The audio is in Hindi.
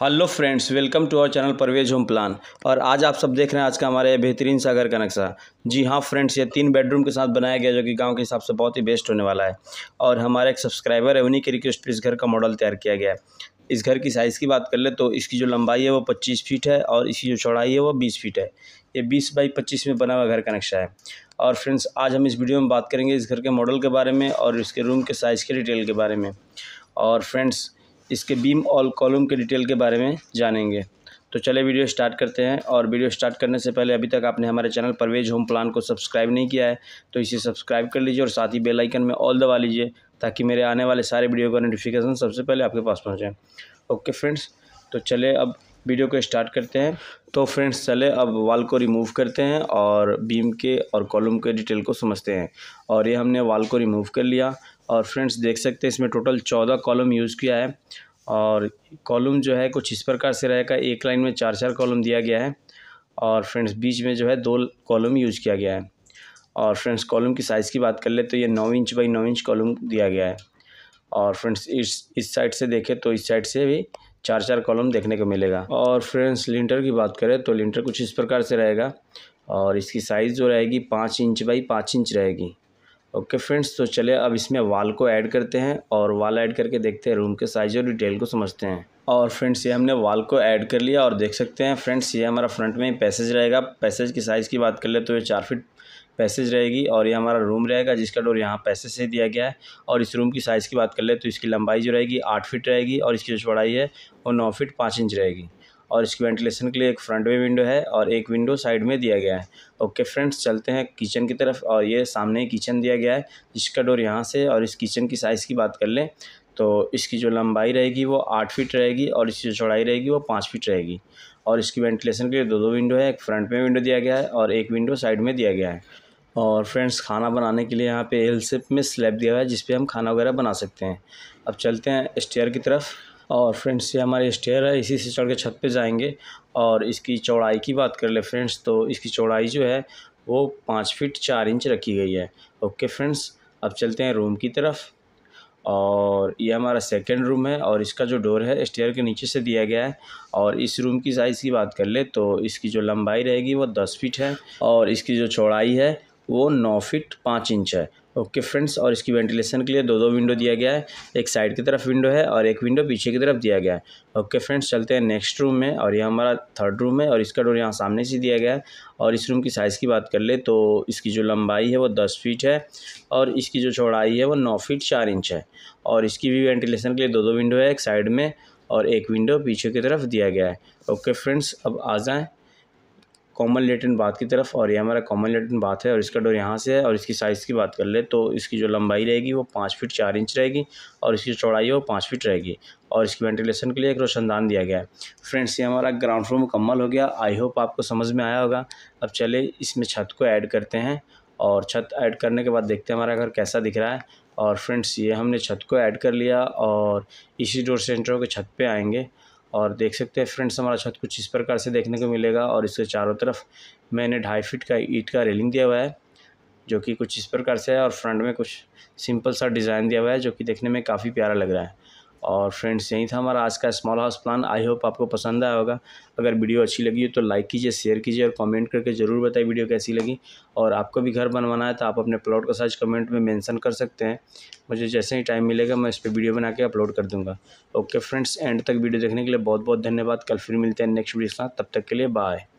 hello friends welcome to our channel Parvez home plan और आज आप सब देख रहे हैं आज का हमारे ये बेहतरीन सा घर का नक्शा जी हाँ फ्रेंड्स ये तीन बेडरूम के साथ बनाया गया जो कि गांव के हिसाब से बहुत ही बेस्ट होने वाला है और हमारे एक सब्सक्राइबर है उन्हीं के रिक्वेस्ट पर इस घर का मॉडल तैयार किया गया है इस घर की साइज़ की बात कर ले तो इसकी जो लंबाई है वो पच्चीस फीट है और इसकी जो चौड़ाई है वो बीस फीट है ये बीस बाई पच्चीस में बना हुआ घर का नक्शा है और फ्रेंड्स आज हम इस वीडियो में बात करेंगे इस घर के मॉडल के बारे में और इसके रूम के साइज़ के डिटेल के बारे में और फ्रेंड्स इसके बीम और कॉलम के डिटेल के बारे में जानेंगे तो चले वीडियो स्टार्ट करते हैं और वीडियो स्टार्ट करने से पहले अभी तक आपने हमारे चैनल परवेज होम प्लान को सब्सक्राइब नहीं किया है तो इसे सब्सक्राइब कर लीजिए और साथ ही बेल आइकन में ऑल दबा लीजिए ताकि मेरे आने वाले सारे वीडियो का नोटिफिकेशन सबसे पहले आपके पास पहुँचें ओके फ्रेंड्स तो चले अब वीडियो को स्टार्ट करते हैं तो फ्रेंड्स चले अब वाल को रिमूव करते हैं और बीम के और कॉलम के डिटेल को समझते हैं और ये हमने वाल को रिमूव कर लिया और फ्रेंड्स देख सकते हैं इसमें टोटल चौदह कॉलम यूज़ किया है और कॉलम जो है कुछ इस प्रकार से रहेगा एक लाइन में चार चार कॉलम दिया गया है और फ्रेंड्स बीच में जो है दो कॉलम यूज किया गया है और फ्रेंड्स कॉलम की साइज़ की बात कर ले तो ये नौ इंच बाई नौ इंच कॉलम दिया गया है और फ्रेंड्स इस इस साइड से देखें तो इस साइड से भी चार चार कॉलम देखने को मिलेगा और फ्रेंड्स लिंटर की बात करें तो लिंटर कुछ इस प्रकार से रहेगा और इसकी साइज़ जो रहेगी पाँच इंच बाई पाँच इंच रहेगी ओके फ्रेंड्स तो चले अब इसमें वाल को ऐड करते हैं और वाल ऐड करके देखते हैं रूम के साइज और डिटेल को समझते हैं और फ्रेंड्स ये हमने वाल को ऐड कर लिया और देख सकते हैं फ्रेंड्स ये हमारा फ्रंट में पैसेज रहेगा पैसेज की साइज़ की बात कर ले तो ये चार फिट पैसेज रहेगी और ये हमारा रूम रहेगा जिसका डोर यहाँ पैसेज से दिया गया है और इस रूम की साइज़ की बात कर ले तो इसकी लंबाई जो रहेगी आठ फिट रहेगी और इसकी जो चौड़ाई है वो नौ फिट पाँच इंच रहेगी और इसकी वेंटिलेशन के लिए एक फ्रंट में विंडो है और एक विंडो साइड में दिया गया है ओके फ्रेंड्स चलते हैं किचन की तरफ और ये सामने किचन दिया गया है जिसका डोर यहाँ से और इस किचन की साइज़ की बात कर लें तो इसकी जो लंबाई रहेगी वो आठ फीट रहेगी और इसकी जो चौड़ाई रहेगी वो पाँच फीट रहेगी और इसकी वेंटिलेशन के लिए दो दो विंडो है एक फ्रंट में विंडो दिया गया है और एक विंडो साइड में दिया गया है और फ्रेंड्स खाना बनाने के लिए यहाँ पे एल सेप में स्लैब दिया हुआ है जिस हम खाना वगैरह बना सकते हैं अब चलते हैं स्टेयर की तरफ और फ्रेंड्स ये हमारे स्टेयर है इसी से चढ़ के छत पे जाएंगे और इसकी चौड़ाई की बात कर ले फ्रेंड्स तो इसकी चौड़ाई जो है वो पाँच फीट चार इंच रखी गई है ओके फ्रेंड्स अब चलते हैं रूम की तरफ और ये हमारा सेकेंड रूम है और इसका जो डोर है स्टेयर के नीचे से दिया गया है और इस रूम की साइज़ की बात कर ले तो इसकी जो लंबाई रहेगी वो दस फिट है और इसकी जो चौड़ाई है वो नौ फिट पाँच इंच है ओके okay फ्रेंड्स और इसकी वेंटिलेशन के लिए दो दो विंडो दिया गया है एक साइड की तरफ विंडो है और एक विंडो पीछे की तरफ दिया गया है ओके okay फ्रेंड्स चलते हैं नेक्स्ट रूम में और यह हमारा थर्ड रूम है और इसका डोर यहाँ सामने से दिया गया है और इस रूम की साइज़ की बात कर ले तो इसकी जो लंबाई है वो दस फीट है और इसकी जो चौड़ाई है वो नौ फीट चार इंच है और इसकी भी वेंटिलेशन के लिए दो दो विंडो है एक साइड में और एक विंडो पीछे की तरफ दिया गया है ओके फ्रेंड्स अब आ जाएँ कॉमन लेटेंट बात की तरफ और ये हमारा कॉमन लेटेंट बात है और इसका डोर यहाँ से है और इसकी साइज़ की बात कर ले तो इसकी जो लंबाई रहेगी वो पाँच फीट चार इंच रहेगी और इसकी चौड़ाई वो पाँच फीट रहेगी और इसकी वेंटिलेशन के लिए एक रोशनदान दिया गया है फ्रेंड्स ये हमारा ग्राउंड फ्लोर मुकम्मल हो गया आई होप आपको समझ में आया होगा अब चले इसमें छत को ऐड करते हैं और छत ऐड करने के बाद देखते हैं हमारा घर कैसा दिख रहा है और फ्रेंड्स ये हमने छत को ऐड कर लिया और इसी डोर सेंटर के छत पर आएँगे और देख सकते हैं फ्रेंड्स हमारा छत कुछ इस प्रकार से देखने को मिलेगा और इसके चारों तरफ मैंने ढाई फीट का ईट का रेलिंग दिया हुआ है जो कि कुछ इस प्रकार से है और फ्रंट में कुछ सिंपल सा डिज़ाइन दिया हुआ है जो कि देखने में काफ़ी प्यारा लग रहा है और फ्रेंड्स यही था हमारा आज का small house plan I hope आपको पसंद आया होगा अगर वीडियो अच्छी लगी तो लाइक कीजिए शेयर कीजिए और कमेंट करके ज़रूर बताइए वीडियो कैसी लगी और आपको भी घर बनवाना है तो आप अपने प्लॉट का साइज कमेंट में मेंशन कर सकते हैं मुझे जैसे ही टाइम मिलेगा मैं इस पर वीडियो बना के अपलोड कर दूँगा ओके फ्रेंड्स एंड तक वीडियो देखने के लिए बहुत बहुत धन्यवाद कल फिर मिलते हैं नेक्स्ट वीडियो के साथ तब तक के लिए बाय